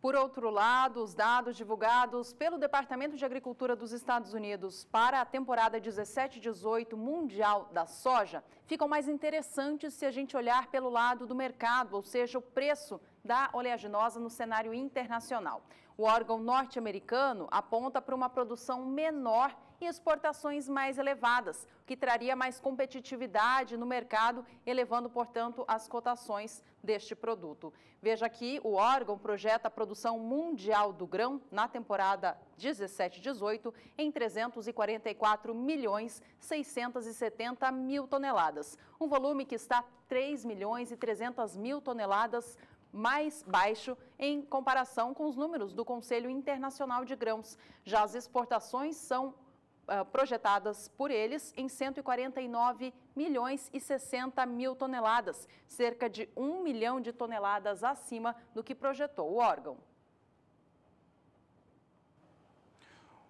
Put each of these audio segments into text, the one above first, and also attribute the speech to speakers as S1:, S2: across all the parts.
S1: Por outro lado, os dados divulgados pelo Departamento de Agricultura dos Estados Unidos para a temporada 17-18 mundial da soja ficam mais interessantes se a gente olhar pelo lado do mercado, ou seja, o preço da oleaginosa no cenário internacional. O órgão norte-americano aponta para uma produção menor e exportações mais elevadas, o que traria mais competitividade no mercado, elevando, portanto, as cotações deste produto. Veja aqui, o órgão projeta a produção mundial do grão na temporada 17-18 em 344 milhões 670 mil toneladas, um volume que está 3 milhões e 300 mil toneladas mais baixo em comparação com os números do Conselho Internacional de Grãos. Já as exportações são eh, projetadas por eles em 149 milhões e 60 mil toneladas, cerca de 1 milhão de toneladas acima do que projetou o órgão.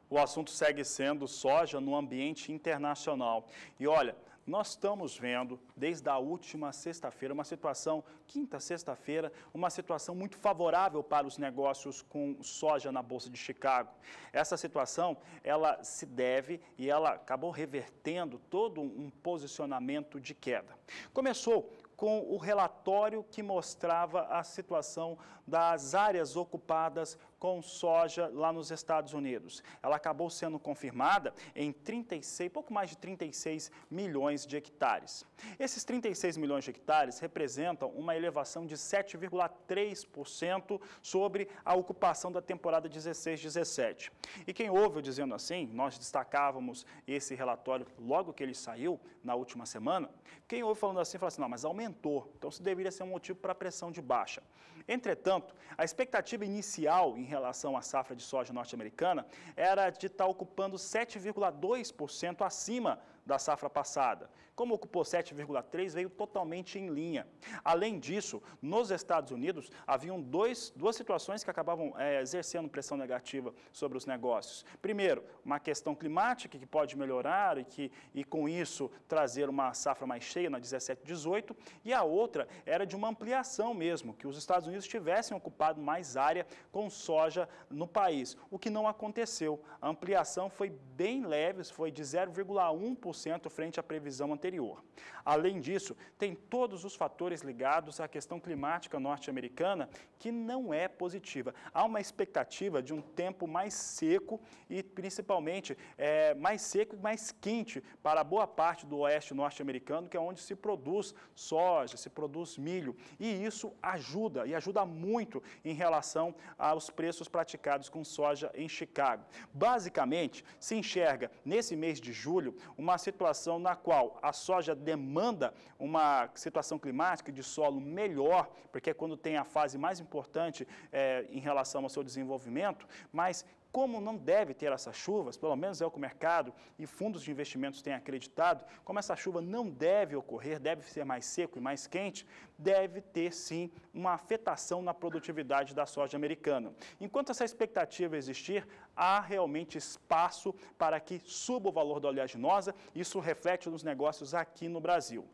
S2: O assunto segue sendo soja no ambiente internacional. E olha, nós estamos vendo, desde a última sexta-feira, uma situação, quinta, sexta-feira, uma situação muito favorável para os negócios com soja na Bolsa de Chicago. Essa situação, ela se deve e ela acabou revertendo todo um posicionamento de queda. Começou com o relatório que mostrava a situação das áreas ocupadas com soja lá nos Estados Unidos. Ela acabou sendo confirmada em 36, pouco mais de 36 milhões de hectares. Esses 36 milhões de hectares representam uma elevação de 7,3% sobre a ocupação da temporada 16/17. E quem ouve eu dizendo assim, nós destacávamos esse relatório logo que ele saiu na última semana. Quem ouve falando assim fala assim: "Não, mas aumenta aumentou, então isso deveria ser um motivo para pressão de baixa. Entretanto, a expectativa inicial em relação à safra de soja norte-americana era de estar ocupando 7,2% acima da safra passada. Como ocupou 7,3%, veio totalmente em linha. Além disso, nos Estados Unidos, haviam dois, duas situações que acabavam é, exercendo pressão negativa sobre os negócios. Primeiro, uma questão climática que pode melhorar e, que, e com isso trazer uma safra mais cheia na 17, 18. E a outra era de uma ampliação mesmo, que os Estados Unidos tivessem ocupado mais área com soja no país, o que não aconteceu. A ampliação foi bem leve, foi de 0,1%. 1% frente à previsão anterior. Além disso, tem todos os fatores ligados à questão climática norte-americana que não é positiva. Há uma expectativa de um tempo mais seco e principalmente é, mais seco e mais quente para boa parte do oeste norte-americano, que é onde se produz soja, se produz milho. E isso ajuda, e ajuda muito em relação aos preços praticados com soja em Chicago. Basicamente, se enxerga nesse mês de julho uma situação na qual a soja demanda uma situação climática de solo melhor, porque é quando tem a fase mais importante é, em relação ao seu desenvolvimento, mas como não deve ter essas chuvas, pelo menos é o que o mercado e fundos de investimentos têm acreditado, como essa chuva não deve ocorrer, deve ser mais seco e mais quente, deve ter sim uma afetação na produtividade da soja americana. Enquanto essa expectativa existir, há realmente espaço para que suba o valor da oleaginosa, isso reflete nos negócios aqui no Brasil.